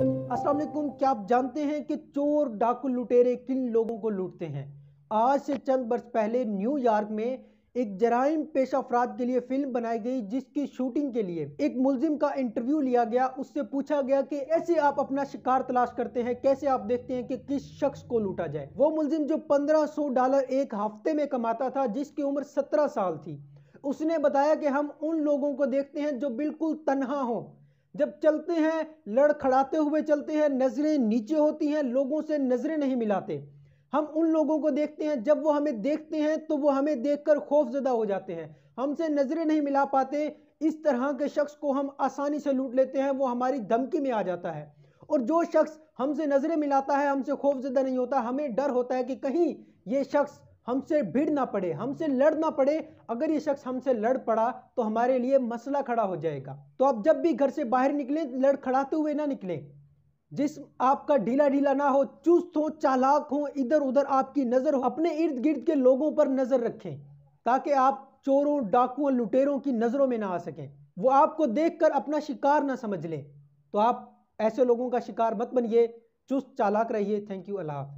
अस्सलाम वालेकुम क्या आप जानते हैं कि चोर डाकू लुटेरे किन लोगों को लूटते हैं आज से चंद वर्ष पहले न्यूयॉर्क में एक जराइम पेशा अफराद के लिए फिल्म बनाई गई जिसकी शूटिंग के लिए एक मुलजिम का इंटरव्यू लिया गया उससे पूछा गया कि ऐसे आप अपना शिकार तलाश करते हैं कैसे आप देखते हैं कि किस शख्स को लूटा जाए वो मुलजिम जो 1500 डॉलर एक हफ्ते में कमाता था जिसकी उम्र 17 साल थी उसने बताया कि हम उन लोगों को देखते हैं जो बिल्कुल तनहा हों जब चलते हैं लड़खड़ाते हुए चलते हैं नज़रें नीचे होती हैं लोगों से नज़रें नहीं मिलाते हम उन लोगों को देखते हैं जब वो हमें देखते हैं तो वो हमें देखकर खौफजदा हो जाते हैं हमसे नज़रें नहीं मिला पाते इस तरह के शख्स को हम आसानी से लूट लेते हैं वो हमारी धमकी में आ जाता है और जो शख्स हमसे नज़रें मिलाता है हमसे खौफजदा नहीं होता हमें डर होता है कि कहीं ये शख्स हमसे भिड़ ना पड़े हमसे लड़ ना पड़े अगर ये शख्स हमसे लड़ पड़ा तो हमारे लिए मसला खड़ा हो जाएगा तो आप जब भी घर से बाहर निकले लड़ खड़ाते हुए ना निकले जिस आपका ढीला ढीला ना हो चुस्त हो चालाक हो इधर उधर आपकी नज़र हो अपने इर्द गिर्द के लोगों पर नज़र रखें ताकि आप चोरों डाकुओं लुटेरों की नज़रों में ना आ सकें वो आपको कर अपना शिकार ना समझ लें तो आप ऐसे लोगों का शिकार मत बनिए चुस्त चालाक रहिए थैंक यू अल्लाह हाफि